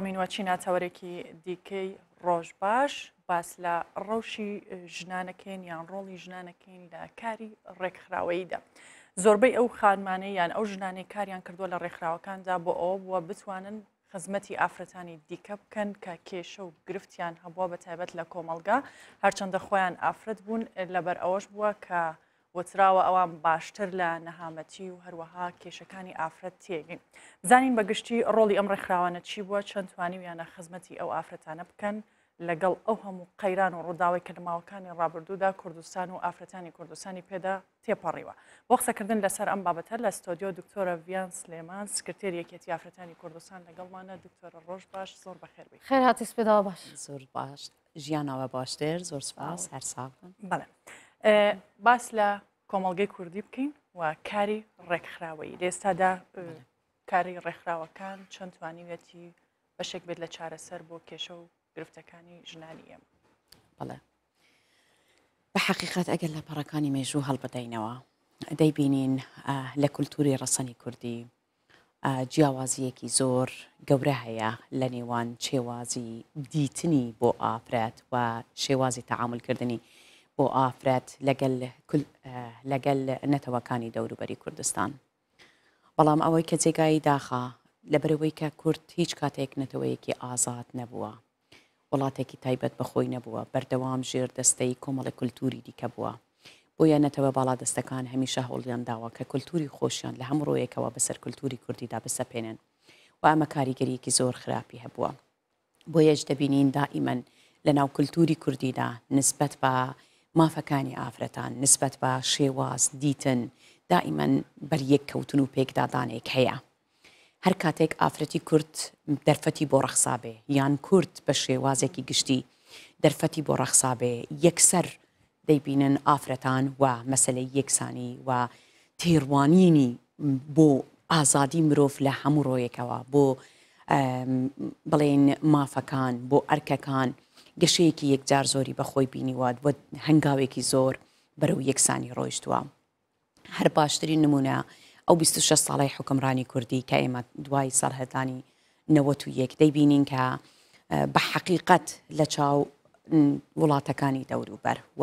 مینوەچینە تەوەرێکی دیکەی ڕۆژ باش باس لە ڕەوشی ژنانەکەین یان ڕۆڵی ژنانەکەین لە کاری ڕێکخراوەیدا. زۆربەی ئەو خانمانەی یان ئەو ژنانەی کاریان کردووە لە ڕێکخراوەکاندا بۆ ئەو بووە بتوانن خزمەتی ئافرەتانی دیکە بکەن کە کێشە و گرفتیان هەبووە بە تایبەت لە کۆمەلگا هەرچەندە خۆیان ئافرەت بوون لەبەر ئەوەش بووە کە وەچراوە ئەوان باشتر لە نەهامەتی و هەروەها کێشەکانی ئافرەت تێگەین بزانین بەگشتی ڕۆڵی ئەم ڕێکخراوانە چی بووە چەندتوانی ویانە خزمەتی ئەو ئافرەتانە بکەن لەگەڵ ئەو هەموو قەیران و ڕووداوای کردماوەکانی ڕابردوودا کوردستان و ئافرەتانی کوردستانی پێدا تێپەڕیوە بۆ قسەکردن لەسەر ئەم بابەتە لە ستۆدیۆ دکتۆرە ڤیان سلێمان سکرتێر یەکێتی ئافرەتانی کوردستان لەگەڵمانە دکتۆرە ڕۆژ باش زۆر بەخێربی خێر هاتی سپدا باش زۆر باش ژیانەوە باشتر زۆر سپاس هەر ساڵ بڵێ. باس لە کۆمەلگەی کوردی بکەین و کاری ڕێکخراوەی لێستادا کاری ڕێکخراوەکان چەند توانیوێتی بەشێک بێت لە چارەسەر بۆ کێشە و گرفتەکانی ژنانی ئێمە بڵێ بە حقیقەت ئەگەر لە پەڕەکانی مێژوو هەڵبدەینەوە دەیبینین لە کولتوری ڕەسەنی کوردی جیاوازیەکی زۆر گەورە هەیە لە نێوان شێوازی دیتنی بۆ ئافرەت و شێوازی تەعاملکردنی بۆ ئافرەت لەگەل نەتەوەکانی دەوروبەری کوردستان. بەڵام ئەوەی کە جێگایی داخە لەبەرەوەی کە کورت هیچ کاتێک نەتەوەیەکی ئازاد نەبووە. وڵاتێکی تایبەت بەخۆی نەبووە بەردەوام ژێر دەستەی کۆمەڵی کولتوری دیکە بووە. بۆیە نەتەوە باڵا دەستەکان هەمیشە هەوڵیان داوە کە کولتوری خۆشیان لە هەموو ڕۆیەکەوە بەسەر کولتوری کوردیدا بسەپێنن و ئەمە کاریگەریەکی زۆر خراپی هەبووە. بۆ یەش دەبینین دائیمەن لە ناو کولتوری کوردیدا نسبەت بە مافەکانی ئافرەتان نسبەت بە شێواز دیتن دائیمەن بەریەک کەوتن و پێکدادانێک هەیە. هەر کاتێک ئافرەتی کورت دەرفەتی بۆ ڕەخسابێ یان کورت بە شێوازێکی گشتی دەرفەتی بۆ ڕەخسابێ یەکسەر دەیبینن ئافرەتان و مەسلەی یەکسانی و تێڕوانینی بۆ ئازادی مرۆڤ لە هەموو ڕۆیەکەوە بۆ بڵێن مافەکان بۆ ئەرکەکان گەشەیەکی یەکجار زۆری بەخۆی بینیوات بۆ هەنگاوێکی زۆر بەرەو یەکسانی ڕۆیشتووە هەر باشترین نمونە ئەو 26 ساڵی حکمڕانی کوردی کە ئێمە دوای سەرهێدانی نەوە و یەک دەیبینین کە بە حقیقت لە چاو وڵاتەکانی دەوروبەر و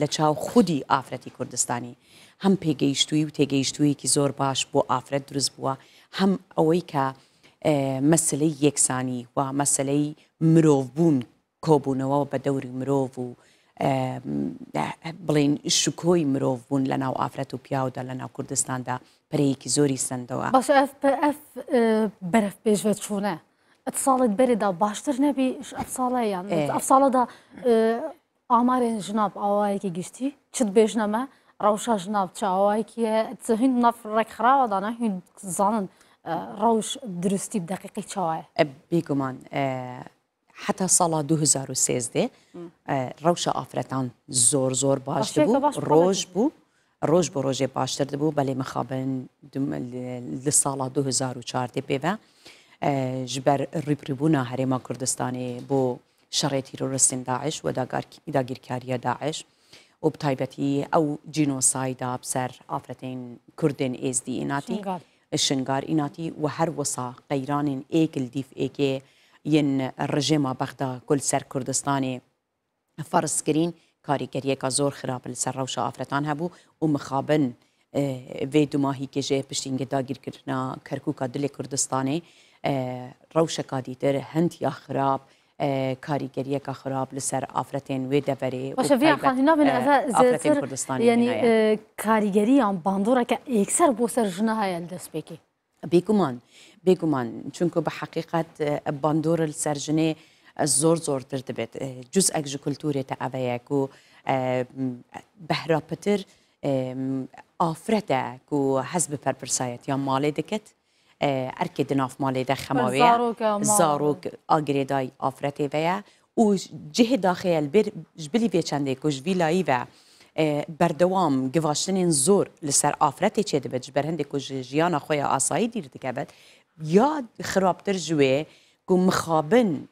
لە چاو خودی ئافرەتی کوردستانی هەم پێگەیشتووی و تێگەیشتوویەکی زۆر باش بۆ ئافرەت دروست بووە هەم ئەوەی کە مەسلەی یەکسانی و مەسلەی مرۆڤ بوون کۆبوونەوە بە دەوری مرۆڤ و بڵین شکۆی مرۆڤ بوون لە ناو ئافرەت و پیاودا لە ناو کوردستاندا پرەیەکی زۆری سندەوە باش بەرەف پێشوە چوونە ئەساڵت بەرێدا باشتر نەبی ئەفساڵەیان ئەفساڵەدا ئامارێن ژناب ئاوایەکی گشتی چت بێژنەمە ڕەوشە ژناب چاوایکیە هند نەف ڕێکخراوەدانە هند زانن ڕەوش درستی دقیقی چاوایە بێگومان حتا ساڵا 2013 ڕەوشە ئافرەتان زۆر زۆر باش بوو ڕۆژ بوو ڕۆژ بۆ ڕۆژێ باشتر دەبوو بەلێ مخابن لە ساڵا 2014 پێوە ji ber rîpribûna Herêma Kurdistanê bo şerê tîroristên daş ve dagirkariya daş û bi taybetî ew cînosayda ser afretên Kurdên êzdî înatî şingar înatî û her wisa qeyranên êkil dîf êkê ين رژیما بەخدا گل سەر کوردستانی فەرسکرین کاریگەریەکە زۆر خراپ لەسەر ڕەوشە ئافرەتان هەبوو و مخابن vê دوماهی کێژێ پشتینگە داگیرکردنا کەرکووکە آه، دلێ کوردستانê ڕەوشەکە دیتر هەند آه، یا خراپ کاریگەریەکە خراپ لەسەر ئافرەتێن وێ دەبەرێ کوردستان ینی کاریگەریان باندۆرەکە ئێکسەر بۆ سەر ژنە هەیە دەستپێکی بێگومان بێگومان چونکو بە حقیقت باندۆرل سەرژنێ زۆر زۆر تر دەبێت جزئەک ji کولتورێتە ئەڤەیەک و بەهراپتر ئافرەتە و هەز بە پەرپرسایەتیان ماڵێ دەکەت ئەرکێ دناف مالێ دە خەماوەیە زارۆک ئاگرێدای ئافرەتێڤەیە و cihê daxeya bir ji bilî vê çendê ku ji vîlayî ve berdewam givaştinên zor li ser afretê çê dibet ji ber hindê ku ji jiyana xwe ya asayî dîr dikevet یا خراپتر جوێ گو مخابن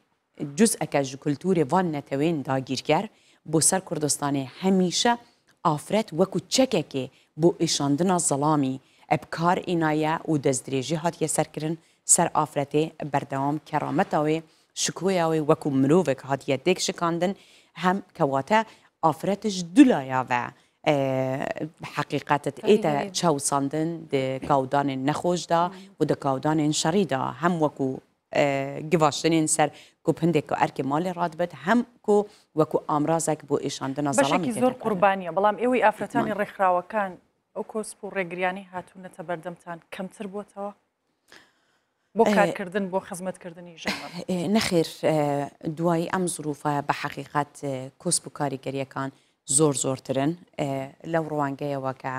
جزئەکە ji کولتورê van netewên dagîrker بۆ سەر کوردستانê hemîşe afret wekû çekekê بۆ êşandina zelamî ev kar înaye û dezdirêjî hatiye serkirin ser afretê berdewam kerameta wê şikoya wê wekû mirovek hatiye dêk şikandin hem kewate afretiş dulaya ve. حقیقت ایتا چاو صندن ده کودان نخوش دا و ده کودان شری دا هم وکو آه، گواشتنین سر کو پندێک اه، اه، و ئەرکی مالی ڕادبێت هەم کو وەکو ئامرازێک بۆ ئیشاندنە زەڵامی زۆر قوربانیە بەڵام ئێوەی ئافرەتانی ڕێکخراوەکان ئەو کۆسپ و ڕێگریانی هاتوونەتە بو کەمتر بۆتەوە بو کارکردن بۆ خزمەتکردنی ژ نەخێر أم ئەم زروفە بە حەقیقات کۆسپ و کاریگەریەکان زۆر زۆرترن لەو ڕوانگەیەوە کە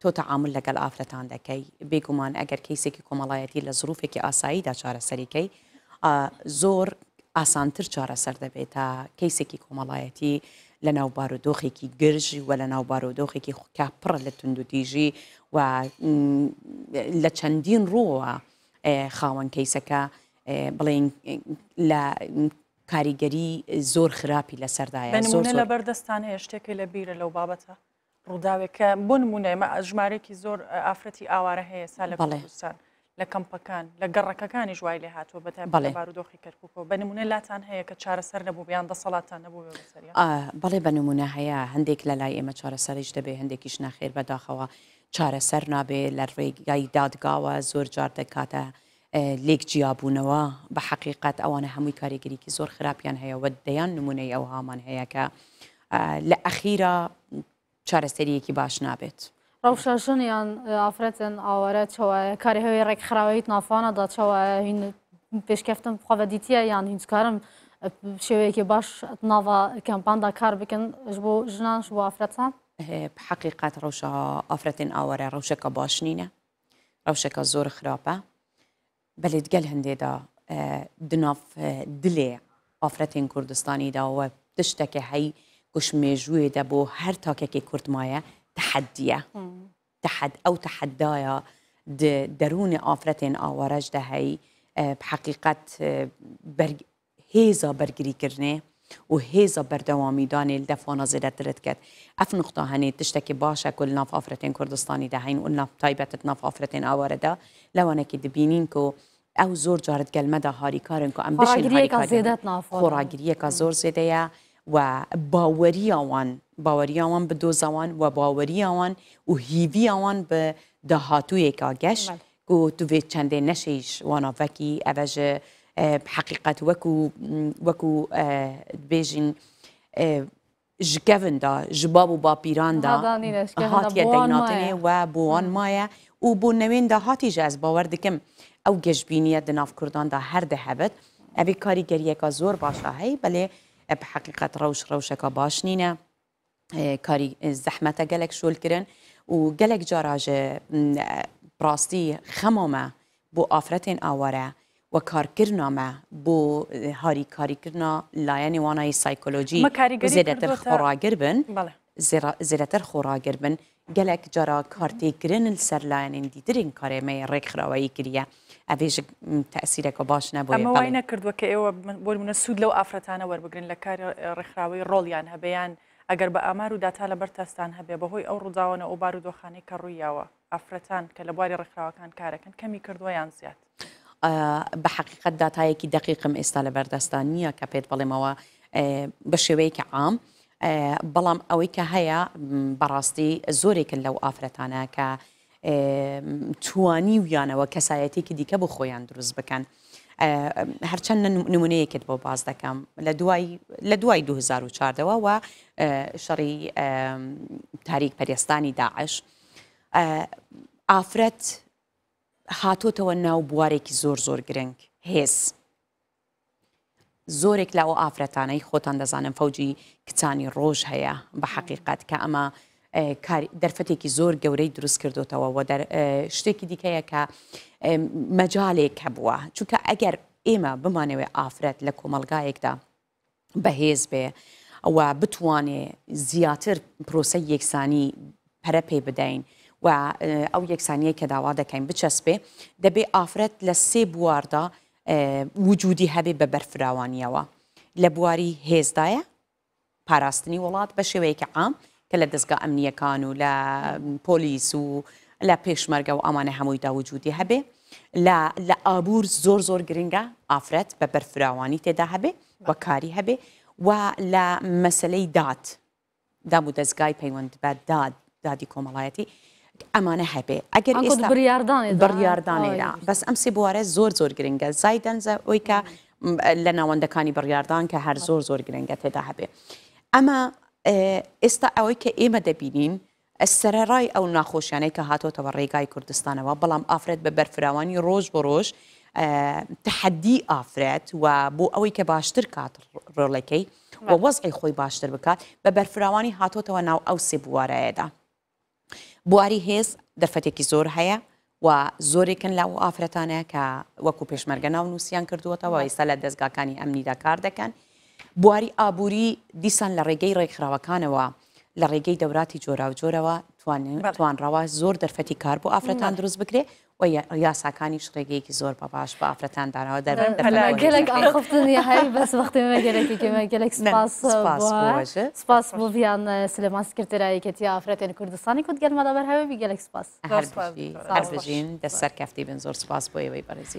تۆ تەعاعمل لەگەل ئافرەتان دەکەی بێگومان ئەگەر کەیسێکی کۆمەڵایەتی لە زروفێکی ئاساییدا چارەسەریکەی زۆر ئاسانتر چارەسەر دەبێت تا کەیسێکی کۆمەڵایەتی لە ناو بارودۆخێکی گرژی و لە ناو بارودۆخێکی خوکیا پڕە لە تونند و دیژی و لە چەندین ڕۆوە خاوەن کەیسەکە بڵێن لە کاریگەری زۆر خراپی لەسەردایە لە بەردەستانەیە شتێکی لە بیرە لەو بابەتە ڕووداوێکە بۆ نمونەمە ژمارێکی زۆر ئافرەتی ئاوارە هەیە سا لە بەڵێستان لە کەمپەکان لە گەڕەکەەکانی جوای لێ هاتووە بە بەڵێ بارودۆخی کەرککۆ بە نمونە لاتان هەیە کە چارەسەر نەبوو بیان دەسەڵاتان نەبوو بەڵێ بە نمونە هەیە هەندێک لە لای ئێمە چارەسەرش دەبێ هەندێکیش ناخێر بەداخەوە چارەسەر نابێ لە ڕێگای دادگاوە زۆر جار دەکاتە لێکجیابوونەوە بە حقیقت ئەوانە هەمووی کاریگەریکی زۆر خراپیان هەیەەوە وديان نمونەی أو هامان هەیە کە لە ئەخیرە چارەسەریەکی باش نابێت. ڕەوشەژنیان ئافرەتن ئاوەرە چەوە کارهەوەی ڕێکخراوەیت نافانەدا چەوە پێشکەفتن هين یان هیچکارم كي باش ناوا کەمپاندا کار بکەن بۆ ژنانش بۆ ئافرەتان؟ حقیقت ڕەوشە ئافرەتین ئاوەرە ڕەوشەکە باش نینە ڕەوشەکە زۆر خرابة بلد بەێ گەل دا آه، دناف آه، دلێ ئافرەتین کوردستانیداوە تشتێکی هەی گوشمێژوێدا بۆ هەر كرد مايا تحدیە تحد او ئەو تحدایە دەروونی ئافرەتێن آه، بحقيقة دەهەی هيزا هێزا بەرگریکردێ و هێزە بەردەوامیدانێ لە فۆنەزیرە درت کرد تشتكي باشا هەنێ تشتێکی باشە کول ناف ئافرەتین کوردستانی داهین و ناف تایبەتت ناف ئافرەتین ئاوارەدا لەوانەکی دبینین کۆ ئەو زۆر جارت گەلمەدا هاریکارن کۆ ئەم خۆراگیریەکە زۆر زێدەیە و باوەریاوان باوەریاوان بە زوان و باوەریاوان و هیویاوان بە داهاتوویێکا تو و چنده نشيش وانا وانافەکی ئەڤژە بحقيقة وكو وكو آه، بيجين آه، جكافندا جبابو بابيراندا آه، هاتي دايناتني وبوان مايا وبونوين دا هاتي جاز باوردكم او جشبينية دناف كردان دا هر ده هبت ابي كاري جريكا زور باشا هاي بلي بحقيقة روش روشكا باشنينة كاري زحمة غالك شول كرن و جاراج براستي خمامة بو آفرتين آواره وە کارکردنامە بۆ هاریکاریکردنا لایەنی وانای سایکۆلۆژی زێدەتر خۆڕاگر بن زیرەتەر خۆڕاگر بن گەلێک جارا کارتێکگرن سەر لایەنین دیترین کارێمەی ڕێکخراوایی کردە ئەێژ تەسیرێکە باش نەبووی نەکردووە کە ئێوە بۆ منە سوود لەو ئافرەتانە وەربگرن لە کار ڕێکخراوەی ڕۆڵیان هەبیان ئەگەر بە ئامار و داتا لە بەرتەستان هەبێ بەهۆی ئەو ڕووداوانە ئەو بارودۆخانەی کە ڕوویاوە ئافرەتان کە لە بواری ڕێکخراوەکان کارەکەن کەمی کردووە یان زیات. بە حقیقت داتایەکی دەقیقم ئێستا لە بەردەستان نییە کە پێت بڵێمەوە بە شێوەیەکی عام بەڵام ئەوەی کە هەیە بەڕاستی زۆرێکن لەو ئافرەتانە کە توانی ویانەوە کەسایەتێکی دیکە بۆ خۆیان دروست بکەن. هەرچەند نمونەیەکت بۆ باز دەکەم لە دوای 2014ەوە و شەڕی تاریک پەرێستانی داعش ئافرەت هاتۆتەوە ناو بوارێکی زۆر زۆر گرنگ هێز. زۆرێک لەەوە ئافرەتانەی خۆتان دەزانم فەوجی کچانی ڕۆژ هەیە بە حقیقت کە ئەمە دەرفەتێکی زۆر گەورەی دروست کردوتەوە و شتێکی دیکەیە کە مەجاالێک هەبووە چونکە ئەگەر ئێمە بمانەوێ ئافرەت لە کۆمەلگایەکدا بەهێز بێ ئەوە بتوانێ زیاتر پرۆسە یەکسانی پەرە پێی بدەین و ئەو یەکسانیە کە داوا دەکەین بچەسبێ دەبێ ئافرەت لە سێ بواردا وجودی هەبێ بە بەرفراوانیەوە لە بواری هێزدایە پاراستنی وڵات بە شێوەیەکی عام کە لە دەستگا ئەمنیەکان و لە پۆلیس و لە پێشمەرگە و ئامانە هەموویدا وجودی هەبێ لە ئابور زۆر زۆر گرنگە ئافرەت بە بەرفراوانی تێدا هەبێ بە کاری هەبێ و لە مەسلەی دات دام و دەستگای پەیوەند بە داد دادی کۆمەڵایەتی ئەمانە هەبێ ئەگەر بڕاردانێدا بەس ئەم سێ بوارە زۆر زۆر گرنگە زای دەنزە ئەوی کە لە ناوەندەکانی بڕاردان کە هەر زۆر زۆر گرنگە تێدا هەبێ ئەمە ئێستا ئەوەی کە ئێمە دەبینین سەرڕای ئەو ناخۆشیانەی کە هاتۆتەوە ڕێگای کوردستانەوە بەڵام ئافرەت بە بەرفراوانی ڕۆژ بۆ ڕۆژ تحدی ئافرەت و بۆ ئەوەی کە باشتر کات ڕۆڵەکەی و وەزعی خۆی باشتر بکات بە بەرفراوانی هاتۆتەوە ناو ئەو سێ بوارەیەدا. بواری هێز دەرفەتێکی زۆر هەیە و زۆرێکن لە و ئافرەتانە کە وەکو پێشمەرگەنا و نووسیان کردووەتەوە ئێستا لە دەستگاکانی ئەمنیدا کار دەکەن بواری ئابووری دیسان لە ڕێگەی ڕێکخراوەکانەوە لە ڕێگەی دەوراتی جۆرا و جۆرەوە توانڕەوە زۆر دەرفەتی کار بۆ ئافرەتان دروست بکرێ و یاساکانی شڕێگەیەکی زۆر بە باش بە ئافرەتان داراوە نعم. دەبن گەلک ئاخفتنی هەر بەس وەختی مەگەلێکیمە گەلک نعم، سپاس بڵیان اه، سلێمان سکرتێرایەکەتی ئافرەتێن کوردستانی کوت گەلمەدا بەر هەوێبی گەلک سپاس هەر بژین دەسەر کەفتی بن زۆر سپاس بۆ ئەوەی بەرزی